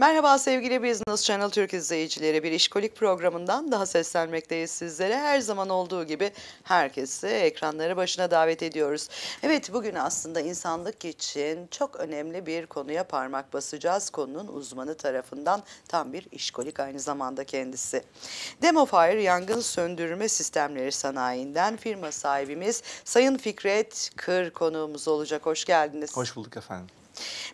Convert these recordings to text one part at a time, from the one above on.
Merhaba sevgili Business Channel Türk izleyicileri. Bir işkolik programından daha seslenmekteyiz sizlere. Her zaman olduğu gibi herkesi ekranları başına davet ediyoruz. Evet bugün aslında insanlık için çok önemli bir konuya parmak basacağız. Konunun uzmanı tarafından tam bir işkolik aynı zamanda kendisi. Demofire yangın söndürme sistemleri sanayinden firma sahibimiz Sayın Fikret Kır konuğumuz olacak. Hoş geldiniz. Hoş bulduk efendim.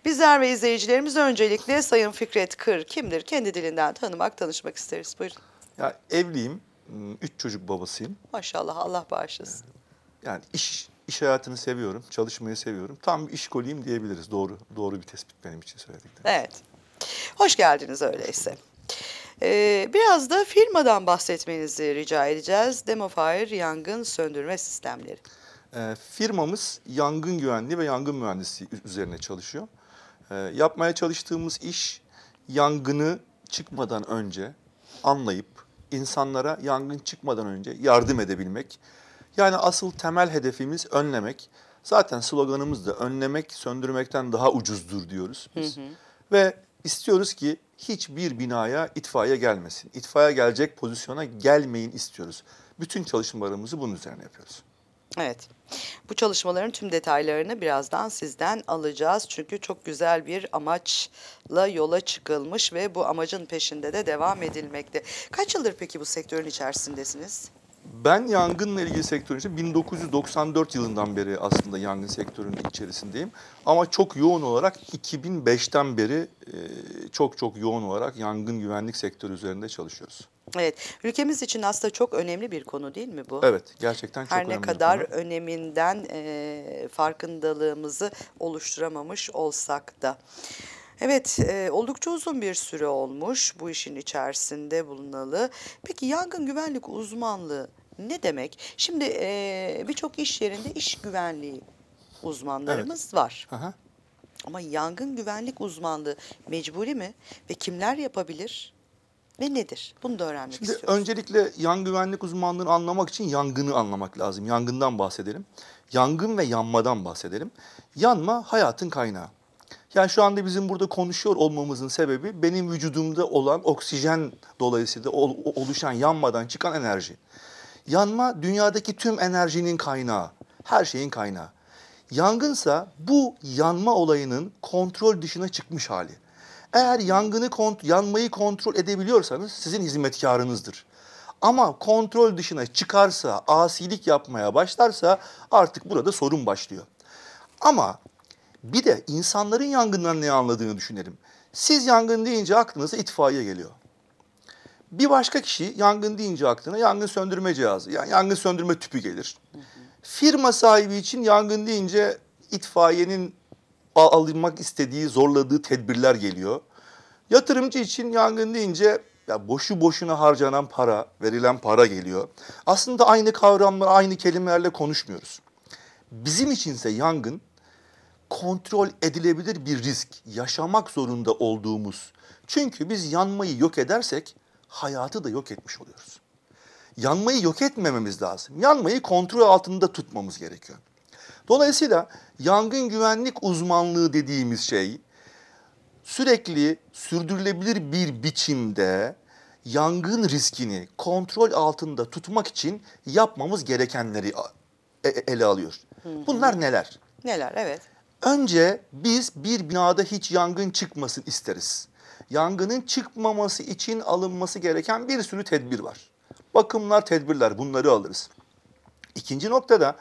Bizler ve izleyicilerimiz öncelikle Sayın Fikret Kır kimdir? Kendi dilinden tanımak, tanışmak isteriz. Buyurun. Ya evliyim, hmm, üç çocuk babasıyım. Maşallah Allah bağışlasın. Yani iş iş hayatını seviyorum, çalışmayı seviyorum. Tam bir işkoliyim diyebiliriz. Doğru doğru bir tespit benim için söyledikleriniz. Evet. Hoş geldiniz öyleyse. Ee, biraz da firmadan bahsetmenizi rica edeceğiz. Demofire Yangın Söndürme Sistemleri. Ee, firmamız yangın güvenliği ve yangın mühendisliği üzerine çalışıyor. E, yapmaya çalıştığımız iş yangını çıkmadan önce anlayıp insanlara yangın çıkmadan önce yardım edebilmek. Yani asıl temel hedefimiz önlemek. Zaten sloganımız da önlemek söndürmekten daha ucuzdur diyoruz biz. Hı hı. Ve istiyoruz ki hiçbir binaya itfaiye gelmesin. İtfaiye gelecek pozisyona gelmeyin istiyoruz. Bütün çalışmalarımızı bunun üzerine yapıyoruz. Evet. Bu çalışmaların tüm detaylarını birazdan sizden alacağız. Çünkü çok güzel bir amaçla yola çıkılmış ve bu amacın peşinde de devam edilmekte. Kaç yıldır peki bu sektörün içerisindesiniz? Ben yangınla ilgili sektörün için 1994 yılından beri aslında yangın sektörünün içerisindeyim. Ama çok yoğun olarak 2005'ten beri e, çok çok yoğun olarak yangın güvenlik sektörü üzerinde çalışıyoruz. Evet, ülkemiz için aslında çok önemli bir konu değil mi bu? Evet, gerçekten çok Her önemli. Her ne kadar konu. öneminden e, farkındalığımızı oluşturamamış olsak da. Evet, e, oldukça uzun bir süre olmuş bu işin içerisinde bulunalı. Peki yangın güvenlik uzmanlığı ne demek? Şimdi e, birçok iş yerinde iş güvenliği uzmanlarımız var. Aha. Ama yangın güvenlik uzmanlığı mecburi mi? Ve kimler yapabilir? Ve nedir? Bunu da öğrenmek Şimdi istiyoruz. öncelikle yangın güvenlik uzmanlığını anlamak için yangını anlamak lazım. Yangından bahsedelim. Yangın ve yanmadan bahsedelim. Yanma hayatın kaynağı. Yani şu anda bizim burada konuşuyor olmamızın sebebi benim vücudumda olan oksijen dolayısıyla oluşan yanmadan çıkan enerji. Yanma dünyadaki tüm enerjinin kaynağı, her şeyin kaynağı. Yangınsa bu yanma olayının kontrol dışına çıkmış hali. Eğer yangını kont yanmayı kontrol edebiliyorsanız sizin hizmetkarınızdır. Ama kontrol dışına çıkarsa, asilik yapmaya başlarsa artık burada sorun başlıyor. Ama bir de insanların yangından ne anladığını düşünelim. Siz yangın deyince aklınıza itfaiye geliyor. Bir başka kişi yangın deyince aklına yangın söndürme cihazı, yani yangın söndürme tüpü gelir. Firma sahibi için yangın deyince itfaiyenin alınmak istediği, zorladığı tedbirler geliyor. Yatırımcı için yangın deyince ya boşu boşuna harcanan para, verilen para geliyor. Aslında aynı kavramlar, aynı kelimelerle konuşmuyoruz. Bizim içinse yangın kontrol edilebilir bir risk, yaşamak zorunda olduğumuz. Çünkü biz yanmayı yok edersek hayatı da yok etmiş oluyoruz. Yanmayı yok etmememiz lazım. Yanmayı kontrol altında tutmamız gerekiyor. Dolayısıyla yangın güvenlik uzmanlığı dediğimiz şey sürekli sürdürülebilir bir biçimde yangın riskini kontrol altında tutmak için yapmamız gerekenleri e, e, ele alıyor. Bunlar neler? Neler evet. Önce biz bir binada hiç yangın çıkmasın isteriz yangının çıkmaması için alınması gereken bir sürü tedbir var. Bakımlar, tedbirler bunları alırız. İkinci noktada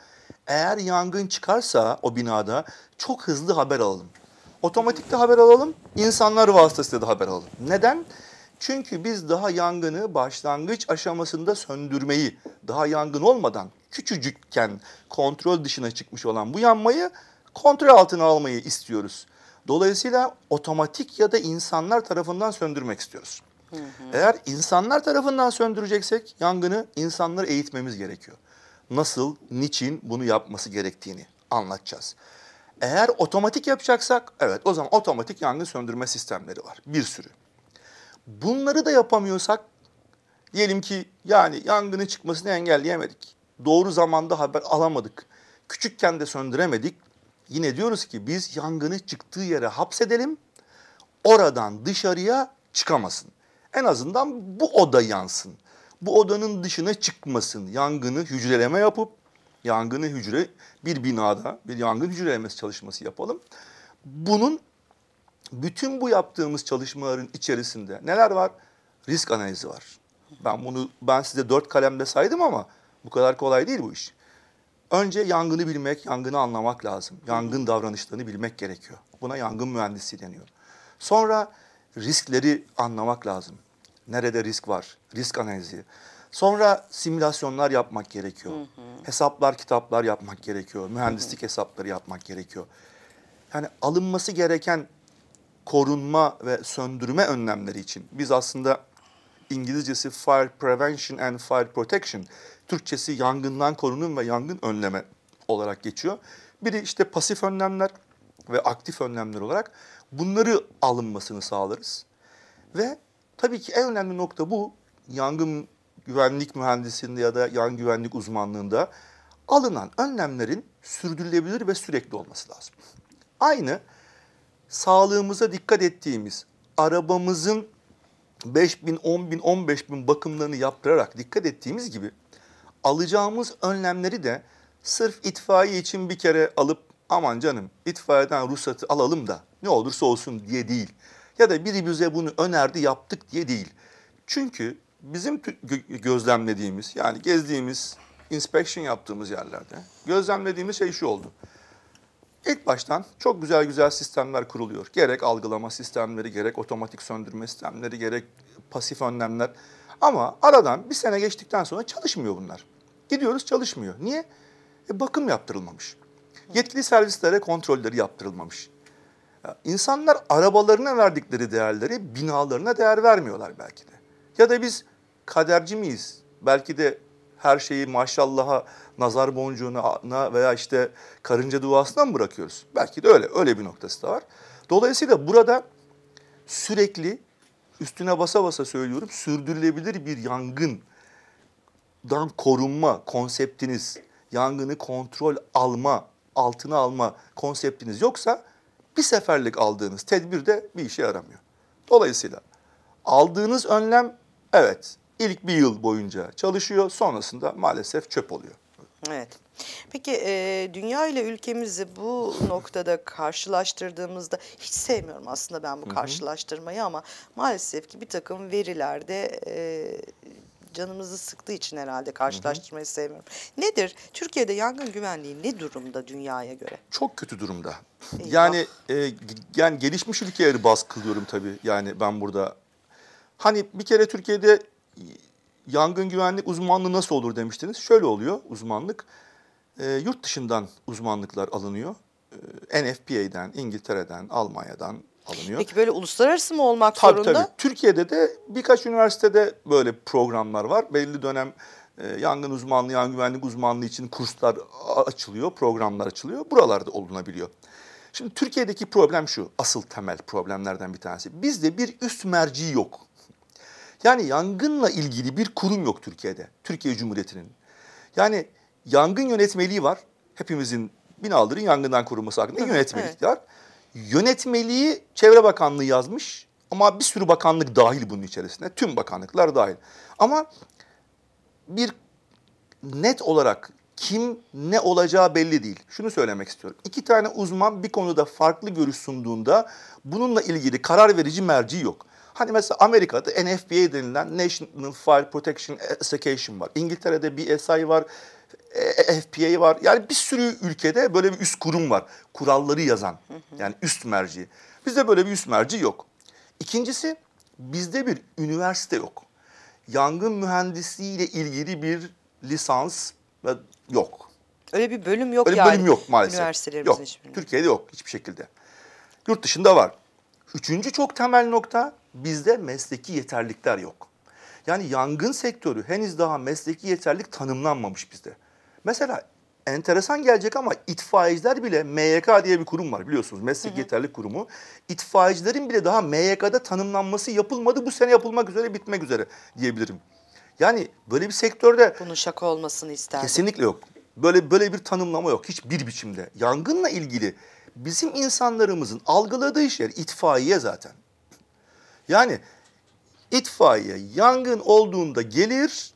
eğer yangın çıkarsa o binada çok hızlı haber alalım. Otomatikte haber alalım, insanlar vasıtasıyla da haber alalım. Neden? Çünkü biz daha yangını başlangıç aşamasında söndürmeyi, daha yangın olmadan küçücükken kontrol dışına çıkmış olan bu yanmayı kontrol altına almayı istiyoruz. Dolayısıyla otomatik ya da insanlar tarafından söndürmek istiyoruz. Hı hı. Eğer insanlar tarafından söndüreceksek yangını insanları eğitmemiz gerekiyor. Nasıl, niçin bunu yapması gerektiğini anlatacağız. Eğer otomatik yapacaksak evet o zaman otomatik yangın söndürme sistemleri var bir sürü. Bunları da yapamıyorsak diyelim ki yani yangının çıkmasını engelleyemedik. Doğru zamanda haber alamadık. Küçükken de söndüremedik. Yine diyoruz ki biz yangını çıktığı yere hapsedelim. Oradan dışarıya çıkamasın. En azından bu oda yansın. Bu odanın dışına çıkmasın. Yangını hücreleme yapıp yangını hücre bir binada bir yangın hücrelemesi çalışması yapalım. Bunun bütün bu yaptığımız çalışmaların içerisinde neler var? Risk analizi var. Ben bunu ben size dört kalemde saydım ama bu kadar kolay değil bu iş. Önce yangını bilmek, yangını anlamak lazım. Yangın davranışlarını bilmek gerekiyor. Buna yangın mühendisi deniyor. Sonra riskleri anlamak lazım. Nerede risk var? Risk analizi. Sonra simülasyonlar yapmak gerekiyor. Hı hı. Hesaplar, kitaplar yapmak gerekiyor. Mühendislik hı hı. hesapları yapmak gerekiyor. Yani alınması gereken korunma ve söndürme önlemleri için biz aslında İngilizcesi fire prevention and fire protection Türkçesi yangından korunun ve yangın önleme olarak geçiyor. Biri işte pasif önlemler ve aktif önlemler olarak bunları alınmasını sağlarız. Ve tabii ki en önemli nokta bu yangın güvenlik mühendisliğinde ya da yangın güvenlik uzmanlığında alınan önlemlerin sürdürülebilir ve sürekli olması lazım. Aynı sağlığımıza dikkat ettiğimiz arabamızın 5 bin, 10 bin, 15 bin bakımlarını yaptırarak dikkat ettiğimiz gibi alacağımız önlemleri de sırf itfaiye için bir kere alıp aman canım itfaiyeden ruhsatı alalım da ne olursa olsun diye değil. Ya da biri bize bunu önerdi yaptık diye değil. Çünkü bizim gözlemlediğimiz yani gezdiğimiz, inspection yaptığımız yerlerde gözlemlediğimiz şey şu oldu. İlk baştan çok güzel güzel sistemler kuruluyor. Gerek algılama sistemleri, gerek otomatik söndürme sistemleri, gerek pasif önlemler. Ama aradan bir sene geçtikten sonra çalışmıyor bunlar. Gidiyoruz çalışmıyor. Niye? E, bakım yaptırılmamış. Yetkili servislere kontrolleri yaptırılmamış. İnsanlar arabalarına verdikleri değerleri binalarına değer vermiyorlar belki de. Ya da biz kaderci miyiz? Belki de her şeyi maşallah'a, nazar boncuğuna veya işte karınca duasına mı bırakıyoruz? Belki de öyle, öyle bir noktası da var. Dolayısıyla burada sürekli üstüne basa basa söylüyorum sürdürülebilir bir yangın dan korunma konseptiniz, yangını kontrol alma, altına alma konseptiniz yoksa bir seferlik aldığınız tedbir de bir işe yaramıyor. Dolayısıyla aldığınız önlem evet ilk bir yıl boyunca çalışıyor sonrasında maalesef çöp oluyor. Evet. Peki e, dünya ile ülkemizi bu noktada karşılaştırdığımızda hiç sevmiyorum aslında ben bu karşılaştırmayı ama maalesef ki bir takım verilerde e, canımızı sıktığı için herhalde karşılaştırmayı sevmiyorum. Nedir? Türkiye'de yangın güvenliği ne durumda dünyaya göre? Çok kötü durumda. Yani e, yani gelişmiş ülkeleri baskılıyorum tabii. Yani ben burada hani bir kere Türkiye'de yangın güvenlik uzmanlığı nasıl olur demiştiniz. Şöyle oluyor uzmanlık. E, yurt dışından uzmanlıklar alınıyor. E, NFPA'den, İngiltere'den, Almanya'dan, alınıyor. Peki böyle uluslararası mı olmak tabii, zorunda? Tabii Türkiye'de de birkaç üniversitede böyle programlar var. Belli dönem e, yangın uzmanlığı, yangın güvenlik uzmanlığı için kurslar açılıyor, programlar açılıyor. Buralarda olunabiliyor. Şimdi Türkiye'deki problem şu, asıl temel problemlerden bir tanesi. Bizde bir üst merci yok. Yani yangınla ilgili bir kurum yok Türkiye'de, Türkiye Cumhuriyeti'nin. Yani yangın yönetmeliği var, hepimizin binaların yangından korunması hakkında yönetmelik evet. var. Yönetmeliği Çevre Bakanlığı yazmış ama bir sürü bakanlık dahil bunun içerisine. Tüm bakanlıklar dahil. Ama bir net olarak kim ne olacağı belli değil. Şunu söylemek istiyorum. İki tane uzman bir konuda farklı görüş sunduğunda bununla ilgili karar verici merci yok. Hani mesela Amerika'da NFPA denilen National Fire Protection Association var. İngiltere'de BSI var. E, FPA var. Yani bir sürü ülkede böyle bir üst kurum var. Kuralları yazan. Yani üst merci. Bizde böyle bir üst merci yok. İkincisi bizde bir üniversite yok. Yangın mühendisliği ile ilgili bir lisans yok. Öyle bir bölüm yok Öyle yani. Öyle bir bölüm yok maalesef. Üniversitelerimizin yok. hiçbirinde. Türkiye'de yok hiçbir şekilde. Yurt dışında var. Üçüncü çok temel nokta bizde mesleki yeterlikler yok. Yani yangın sektörü henüz daha mesleki yeterlik tanımlanmamış bizde. Mesela enteresan gelecek ama itfaiyeciler bile MYK diye bir kurum var biliyorsunuz. Meslek hı hı. Yeterlik Kurumu. İtfaiyecilerin bile daha MYK'da tanımlanması yapılmadı. Bu sene yapılmak üzere, bitmek üzere diyebilirim. Yani böyle bir sektörde... Bunun şaka olmasını isterdim. Kesinlikle yok. Böyle böyle bir tanımlama yok hiçbir biçimde. Yangınla ilgili bizim insanlarımızın algıladığı şeyler itfaiye zaten. Yani itfaiye yangın olduğunda gelir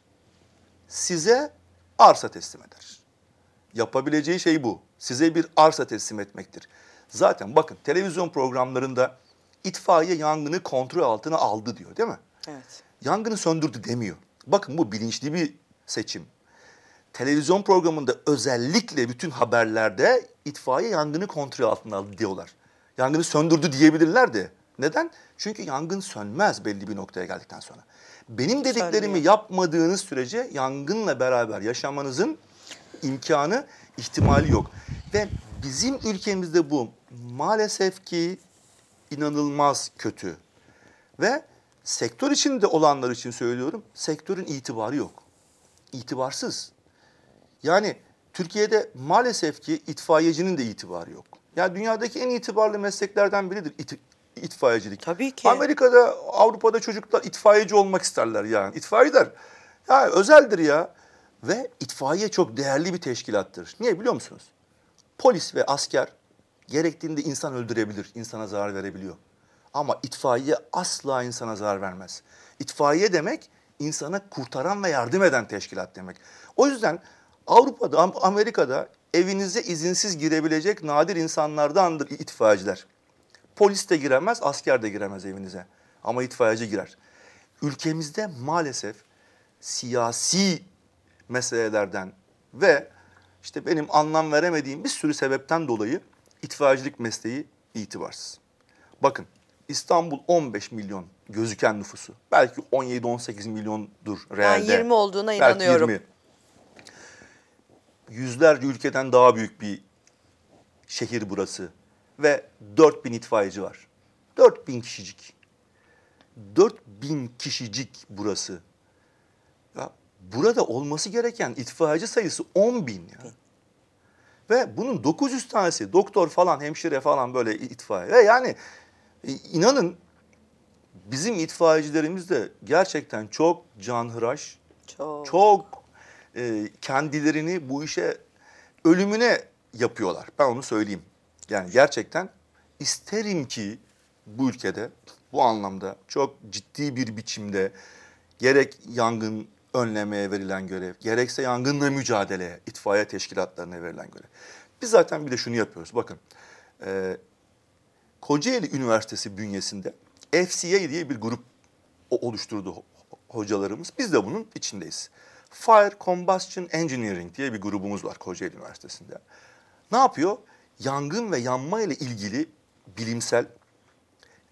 size arsa teslim eder. Yapabileceği şey bu. Size bir arsa teslim etmektir. Zaten bakın televizyon programlarında itfaiye yangını kontrol altına aldı diyor değil mi? Evet. Yangını söndürdü demiyor. Bakın bu bilinçli bir seçim. Televizyon programında özellikle bütün haberlerde itfaiye yangını kontrol altına aldı diyorlar. Yangını söndürdü diyebilirler de neden? Çünkü yangın sönmez belli bir noktaya geldikten sonra. Benim dediklerimi Sönmüyor. yapmadığınız sürece yangınla beraber yaşamanızın imkanı, ihtimali yok. Ve bizim ülkemizde bu maalesef ki inanılmaz kötü. Ve sektör içinde olanlar için söylüyorum, sektörün itibarı yok. İtibarsız. Yani Türkiye'de maalesef ki itfaiyecinin de itibarı yok. Ya yani dünyadaki en itibarlı mesleklerden biridir it, itfaiyecilik. Tabii ki. Amerika'da, Avrupa'da çocuklar itfaiyeci olmak isterler yani. İtfaiyeler, ya özeldir ya. Ve itfaiye çok değerli bir teşkilattır. Niye biliyor musunuz? Polis ve asker gerektiğinde insan öldürebilir, insana zarar verebiliyor. Ama itfaiye asla insana zarar vermez. İtfaiye demek insana kurtaran ve yardım eden teşkilat demek. O yüzden Avrupa'da, Amerika'da evinize izinsiz girebilecek nadir insanlardandır itfaiyeciler. Polis de giremez, asker de giremez evinize. Ama itfaiyeci girer. Ülkemizde maalesef siyasi meselelerden ve işte benim anlam veremediğim bir sürü sebepten dolayı itfaiyecilik mesleği itibarsız. Bakın İstanbul 15 milyon gözüken nüfusu. Belki 17-18 milyondur realde. Ben 20 olduğuna Belki inanıyorum. 20. Yüzlerce ülkeden daha büyük bir şehir burası ve 4000 itfaiyeci var. 4000 kişicik. 4000 kişicik burası. Ya burada olması gereken itfaiyeci sayısı 10 bin ya. Ve bunun 900 tanesi doktor falan, hemşire falan böyle itfaiye. Ve yani e, inanın bizim itfaiyecilerimiz de gerçekten çok canhıraş, çok, çok e, kendilerini bu işe ölümüne yapıyorlar. Ben onu söyleyeyim. Yani gerçekten isterim ki bu ülkede bu anlamda çok ciddi bir biçimde gerek yangın önlemeye verilen görev, gerekse yangınla mücadeleye, itfaiye teşkilatlarına verilen görev. Biz zaten bir de şunu yapıyoruz. Bakın, e, Kocaeli Üniversitesi bünyesinde FCA diye bir grup oluşturdu hocalarımız. Biz de bunun içindeyiz. Fire Combustion Engineering diye bir grubumuz var Kocaeli Üniversitesi'nde. Ne yapıyor? yangın ve yanma ile ilgili bilimsel,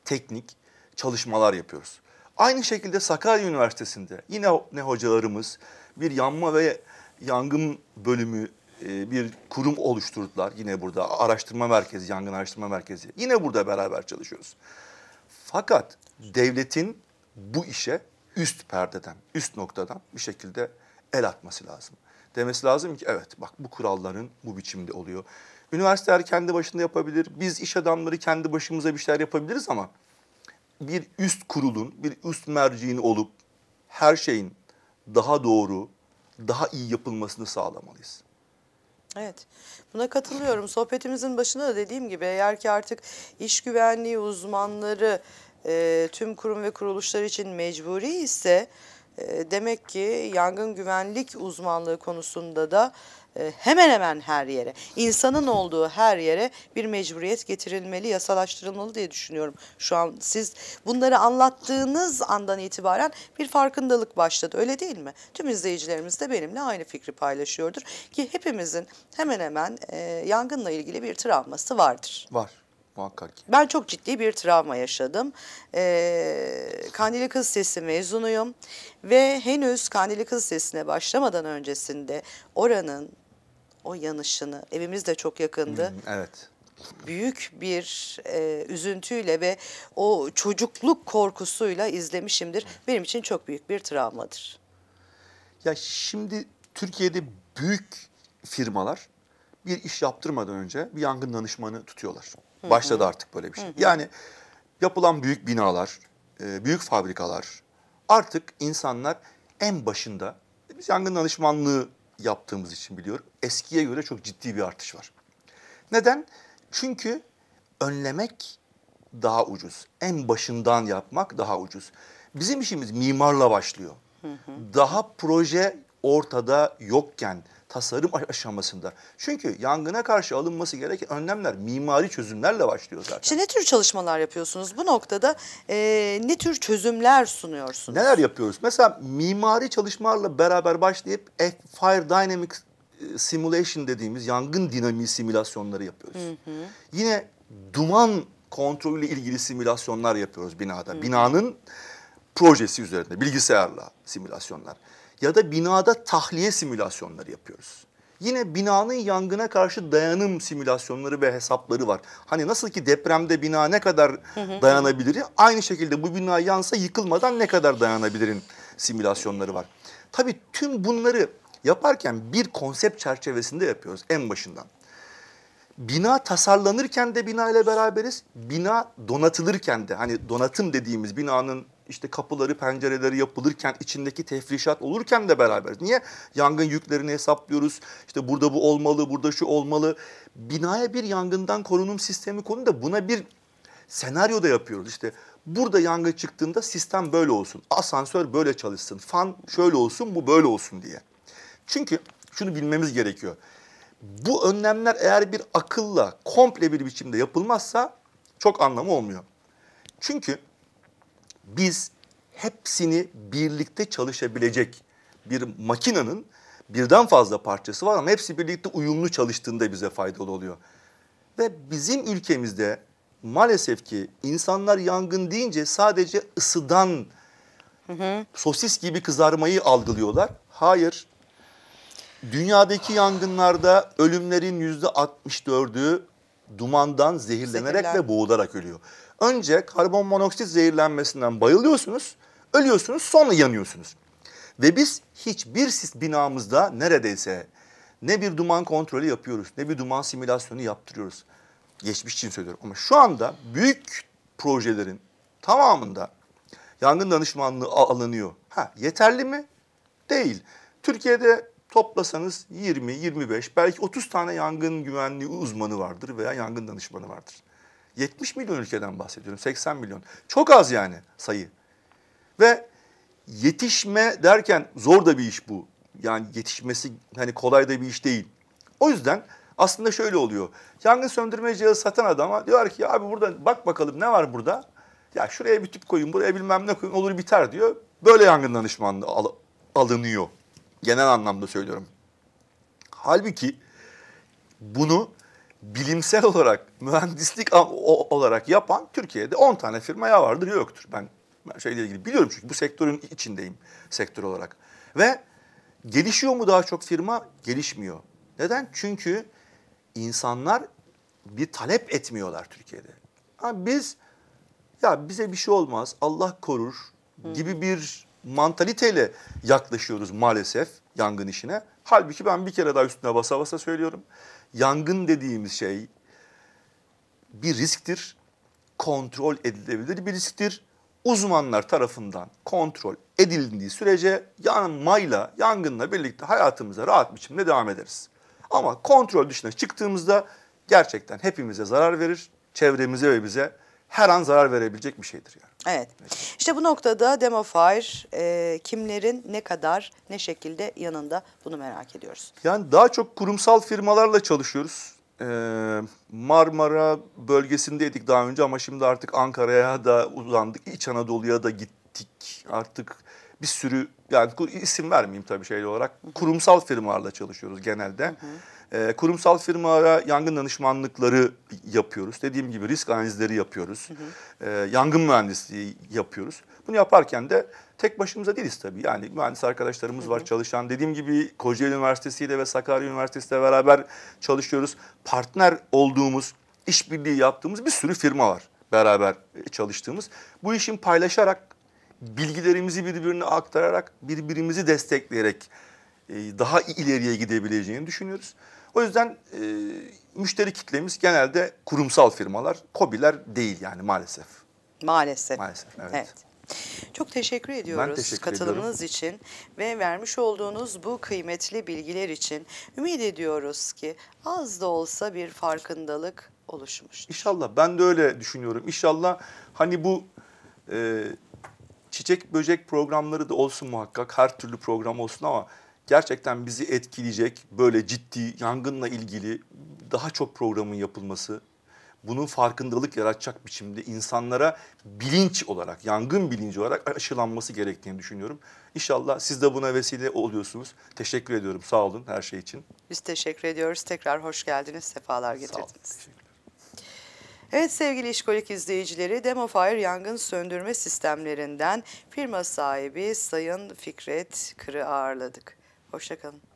teknik çalışmalar yapıyoruz. Aynı şekilde Sakarya Üniversitesi'nde yine ne hocalarımız bir yanma ve yangın bölümü e, bir kurum oluşturdular. Yine burada araştırma merkezi, yangın araştırma merkezi. Yine burada beraber çalışıyoruz. Fakat devletin bu işe üst perdeden, üst noktadan bir şekilde el atması lazım. Demesi lazım ki evet bak bu kuralların bu biçimde oluyor. Üniversiteler kendi başında yapabilir. Biz iş adamları kendi başımıza bir şeyler yapabiliriz ama bir üst kurulun, bir üst merciğin olup her şeyin daha doğru, daha iyi yapılmasını sağlamalıyız. Evet buna katılıyorum. Sohbetimizin başında da dediğim gibi eğer ki artık iş güvenliği uzmanları e, tüm kurum ve kuruluşlar için mecburi ise e, demek ki yangın güvenlik uzmanlığı konusunda da e, hemen hemen her yere, insanın olduğu her yere bir mecburiyet getirilmeli, yasalaştırılmalı diye düşünüyorum şu an. Siz bunları anlattığınız andan itibaren bir farkındalık başladı öyle değil mi? Tüm izleyicilerimiz de benimle aynı fikri paylaşıyordur ki hepimizin hemen hemen e, yangınla ilgili bir travması vardır. Var. Muhakkak Ben çok ciddi bir travma yaşadım. Ee, Kandili Kız Sesi mezunuyum ve henüz Kandili Kız Sesi'ne başlamadan öncesinde oranın o yanışını, evimiz de çok yakındı. evet büyük bir e, üzüntüyle ve o çocukluk korkusuyla izlemişimdir. Benim için çok büyük bir travmadır. Ya şimdi Türkiye'de büyük firmalar bir iş yaptırmadan önce bir yangın danışmanı tutuyorlar. Başladı artık böyle bir şey. Yani yapılan büyük binalar, e, büyük fabrikalar artık insanlar en başında biz yangın danışmanlığı yaptığımız için biliyorum. Eskiye göre çok ciddi bir artış var. Neden? Çünkü önlemek daha ucuz. En başından yapmak daha ucuz. Bizim işimiz mimarla başlıyor. Hı hı. Daha proje ortada yokken tasarım aşamasında. Çünkü yangına karşı alınması gereken önlemler mimari çözümlerle başlıyor zaten. İşte ne tür çalışmalar yapıyorsunuz? Bu noktada e, ne tür çözümler sunuyorsunuz? Neler yapıyoruz? Mesela mimari çalışmalarla beraber başlayıp Fire Dynamics simulation dediğimiz yangın dinamiği simülasyonları yapıyoruz. Hı hı. Yine duman kontrolüyle ilgili simülasyonlar yapıyoruz binada. Hı. Binanın projesi üzerinde bilgisayarla simülasyonlar ya da binada tahliye simülasyonları yapıyoruz. Yine binanın yangına karşı dayanım simülasyonları ve hesapları var. Hani nasıl ki depremde bina ne kadar dayanabilir, aynı şekilde bu bina yansa yıkılmadan ne kadar dayanabilirin simülasyonları var. Tabii tüm bunları yaparken bir konsept çerçevesinde yapıyoruz en başından. Bina tasarlanırken de bina ile beraberiz. Bina donatılırken de hani donatım dediğimiz binanın işte kapıları, pencereleri yapılırken, içindeki tefrişat olurken de beraber. Niye? Yangın yüklerini hesaplıyoruz. İşte burada bu olmalı, burada şu olmalı. Binaya bir yangından korunum sistemi konu da buna bir senaryo da yapıyoruz. İşte burada yangın çıktığında sistem böyle olsun. Asansör böyle çalışsın. Fan şöyle olsun, bu böyle olsun diye. Çünkü şunu bilmemiz gerekiyor. Bu önlemler eğer bir akılla komple bir biçimde yapılmazsa çok anlamı olmuyor. Çünkü biz hepsini birlikte çalışabilecek bir makinenin birden fazla parçası var ama hepsi birlikte uyumlu çalıştığında bize faydalı oluyor. Ve bizim ülkemizde maalesef ki insanlar yangın deyince sadece ısıdan hı hı. sosis gibi kızarmayı algılıyorlar. Hayır. Dünyadaki yangınlarda ölümlerin yüzde 64'ü dumandan zehirlenerek Zehirler. ve boğularak ölüyor. Önce karbon monoksit zehirlenmesinden bayılıyorsunuz, ölüyorsunuz, sonra yanıyorsunuz. Ve biz hiçbir sis binamızda neredeyse ne bir duman kontrolü yapıyoruz, ne bir duman simülasyonu yaptırıyoruz. Geçmiş için söylüyorum ama şu anda büyük projelerin tamamında yangın danışmanlığı alınıyor. Ha, yeterli mi? Değil. Türkiye'de toplasanız 20, 25 belki 30 tane yangın güvenliği uzmanı vardır veya yangın danışmanı vardır. 70 milyon ülkeden bahsediyorum. 80 milyon. Çok az yani sayı. Ve yetişme derken zor da bir iş bu. Yani yetişmesi hani kolay da bir iş değil. O yüzden aslında şöyle oluyor. Yangın söndürme cihazı satan adama diyor ki abi burada bak bakalım ne var burada? Ya şuraya bir tüp koyun, buraya bilmem ne koyun olur biter diyor. Böyle yangın danışmanlığı al- alınıyor. Genel anlamda söylüyorum. Halbuki bunu bilimsel olarak, mühendislik olarak yapan Türkiye'de 10 tane firmaya vardır yoktur. Ben, ben şeyle ilgili biliyorum çünkü bu sektörün içindeyim sektör olarak. Ve gelişiyor mu daha çok firma? Gelişmiyor. Neden? Çünkü insanlar bir talep etmiyorlar Türkiye'de. Yani biz ya bize bir şey olmaz, Allah korur gibi bir mantaliteyle yaklaşıyoruz maalesef yangın işine. Halbuki ben bir kere daha üstüne basa basa söylüyorum. Yangın dediğimiz şey bir risktir. Kontrol edilebilir bir risktir. Uzmanlar tarafından kontrol edildiği sürece yanmayla, yangınla birlikte hayatımıza rahat biçimde devam ederiz. Ama kontrol dışına çıktığımızda gerçekten hepimize zarar verir, çevremize ve bize her an zarar verebilecek bir şeydir yani. Evet. İşte bu noktada Demofire e, kimlerin ne kadar ne şekilde yanında bunu merak ediyoruz. Yani daha çok kurumsal firmalarla çalışıyoruz. E, Marmara bölgesindeydik daha önce ama şimdi artık Ankara'ya da uzandık. İç Anadolu'ya da gittik. Artık bir sürü yani isim vermeyeyim tabii şey olarak kurumsal firmalarla çalışıyoruz genelde. Hı hı. E, kurumsal firmalara yangın danışmanlıkları yapıyoruz. Dediğim gibi risk analizleri yapıyoruz. Hı hı. E, yangın mühendisliği yapıyoruz. Bunu yaparken de tek başımıza değiliz tabii. Yani mühendis arkadaşlarımız hı hı. var çalışan. Dediğim gibi Kocaeli Üniversitesi ile ve Sakarya Üniversitesi ile beraber çalışıyoruz. Partner olduğumuz, işbirliği yaptığımız bir sürü firma var beraber e, çalıştığımız. Bu işin paylaşarak, bilgilerimizi birbirine aktararak, birbirimizi destekleyerek e, daha ileriye gidebileceğini düşünüyoruz. O yüzden e, müşteri kitlemiz genelde kurumsal firmalar, kobiler değil yani maalesef. Maalesef. Maalesef evet. evet. Çok teşekkür ediyoruz ben teşekkür katılımınız ediyorum. için ve vermiş olduğunuz bu kıymetli bilgiler için. Ümit ediyoruz ki az da olsa bir farkındalık oluşmuş. İnşallah ben de öyle düşünüyorum. İnşallah hani bu e, çiçek böcek programları da olsun muhakkak her türlü program olsun ama gerçekten bizi etkileyecek böyle ciddi yangınla ilgili daha çok programın yapılması, bunun farkındalık yaratacak biçimde insanlara bilinç olarak, yangın bilinci olarak aşılanması gerektiğini düşünüyorum. İnşallah siz de buna vesile oluyorsunuz. Teşekkür ediyorum. Sağ olun her şey için. Biz teşekkür ediyoruz. Tekrar hoş geldiniz. Sefalar getirdiniz. Sağ olun. Evet sevgili işkolik izleyicileri Demofire yangın söndürme sistemlerinden firma sahibi Sayın Fikret Kır'ı ağırladık. Hoşçakalın.